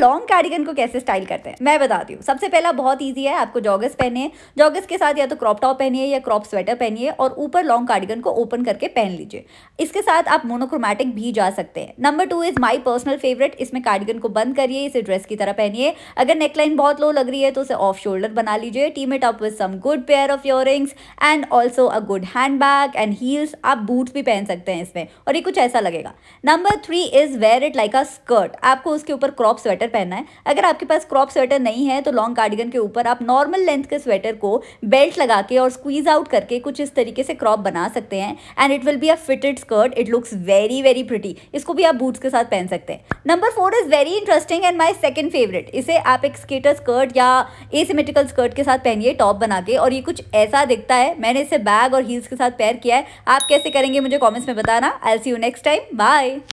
long cardigan को कैसे style करते हैं मैं बताती हूँ सबसे पहला बहुत ईजी है आपको जॉगर्स पहने जॉगर्स के साथ या तो क्रॉप टॉप पहनिए या क्रॉप स्वेटर पहनिए और ऊपर लॉन्ग कार्डिगन को ओपन करके पहन लीजिए इसके साथ आप मोनोक्रोमैटिक भी जा सकते हैं number two is my personal favourite इसमें कार्डिगन को बंद करिए इसे ड्रेस की तरह पहनिए अगर नेकलाइन बहुत लो लग रही है तो उसे ऑफ शोल्डर बना लीजिए team it up with some good pair of your and also a good handbag and heels आप बूट्स भी पहन सकते हैं इसमें और ये कुछ ऐसा लगेगा number three is wear it like a skirt आपको उसके ऊपर क्रॉप स्वेटर स्वेटर पहनना है अगर आपके पास क्रॉप स्वेटर नहीं है तो लॉन्ग कार्डिगन के ऊपर आप नॉर्मल लेंथ के स्वेटर को बेल्ट लगा के और स्क्वीज आउट करके कुछ इस तरीके से क्रॉप बना सकते हैं and it will be a fitted skirt it looks very very pretty इसको भी आप बूट्स के साथ पहन सकते हैं number four is very interesting and my second favourite इसे आप एक स्केटर स्कर्ट या एसिमेट्रिकल स्कर्ट के साथ पहनिए टॉप बना के और ये कुछ ऐसा दिखता है मैंने इसे बैग और हील्स के साथ पैर किया है आप कैसे करेंगे मुझे कॉमेंट्स में बताना I see you next time bye